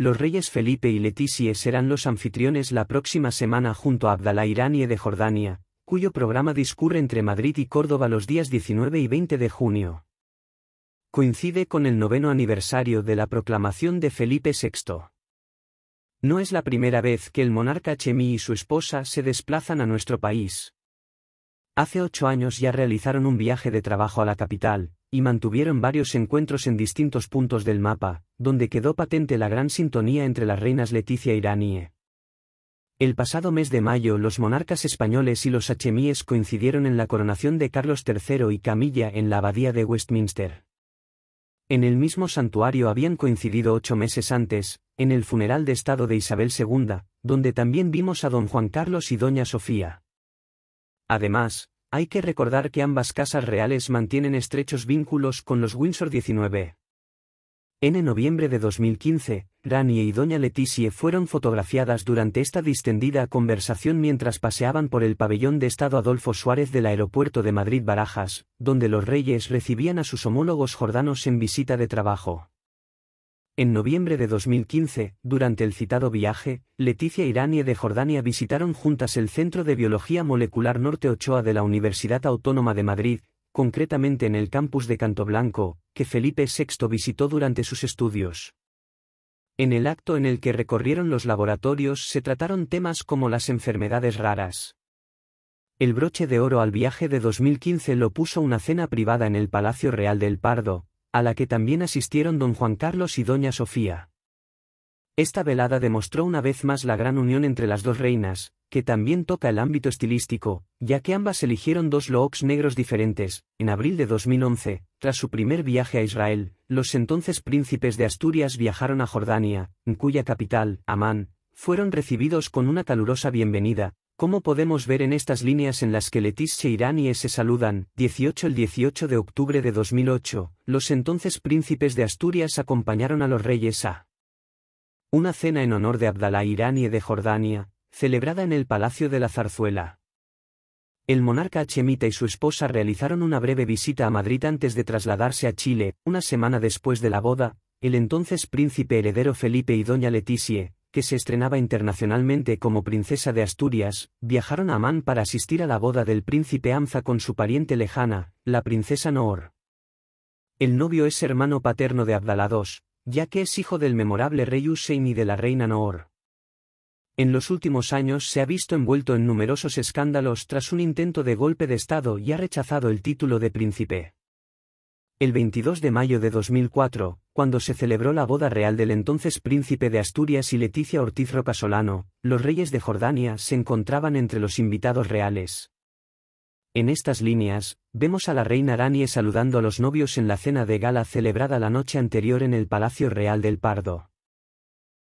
Los reyes Felipe y leticia serán los anfitriones la próxima semana junto a Abdalá y de Jordania, cuyo programa discurre entre Madrid y Córdoba los días 19 y 20 de junio. Coincide con el noveno aniversario de la proclamación de Felipe VI. No es la primera vez que el monarca Chemí y su esposa se desplazan a nuestro país. Hace ocho años ya realizaron un viaje de trabajo a la capital, y mantuvieron varios encuentros en distintos puntos del mapa, donde quedó patente la gran sintonía entre las reinas Leticia y E. El pasado mes de mayo los monarcas españoles y los hachemíes coincidieron en la coronación de Carlos III y Camilla en la abadía de Westminster. En el mismo santuario habían coincidido ocho meses antes, en el funeral de estado de Isabel II, donde también vimos a don Juan Carlos y doña Sofía. Además, hay que recordar que ambas casas reales mantienen estrechos vínculos con los Windsor 19. En noviembre de 2015, Rani y Doña Leticia fueron fotografiadas durante esta distendida conversación mientras paseaban por el pabellón de Estado Adolfo Suárez del aeropuerto de Madrid Barajas, donde los reyes recibían a sus homólogos jordanos en visita de trabajo. En noviembre de 2015, durante el citado viaje, Leticia y de Jordania visitaron juntas el Centro de Biología Molecular Norte Ochoa de la Universidad Autónoma de Madrid, concretamente en el campus de Canto Blanco, que Felipe VI visitó durante sus estudios. En el acto en el que recorrieron los laboratorios se trataron temas como las enfermedades raras. El broche de oro al viaje de 2015 lo puso una cena privada en el Palacio Real del Pardo, a la que también asistieron don Juan Carlos y doña Sofía. Esta velada demostró una vez más la gran unión entre las dos reinas, que también toca el ámbito estilístico, ya que ambas eligieron dos looks negros diferentes. En abril de 2011, tras su primer viaje a Israel, los entonces príncipes de Asturias viajaron a Jordania, en cuya capital, Amán, fueron recibidos con una calurosa bienvenida, como podemos ver en estas líneas en las que Letizia Irán se saludan, 18 el 18 de octubre de 2008, los entonces príncipes de Asturias acompañaron a los reyes a una cena en honor de Abdalá y de Jordania, celebrada en el Palacio de la Zarzuela. El monarca Achemita y su esposa realizaron una breve visita a Madrid antes de trasladarse a Chile, una semana después de la boda, el entonces príncipe heredero Felipe y doña Leticia, que se estrenaba internacionalmente como princesa de Asturias, viajaron a Amán para asistir a la boda del príncipe Amza con su pariente lejana, la princesa Noor. El novio es hermano paterno de Abdalá II, ya que es hijo del memorable rey Hussein y de la reina Noor. En los últimos años se ha visto envuelto en numerosos escándalos tras un intento de golpe de Estado y ha rechazado el título de príncipe. El 22 de mayo de 2004, cuando se celebró la boda real del entonces príncipe de Asturias y Leticia Ortiz Rocasolano, los reyes de Jordania se encontraban entre los invitados reales. En estas líneas, vemos a la reina Aranie saludando a los novios en la cena de gala celebrada la noche anterior en el Palacio Real del Pardo.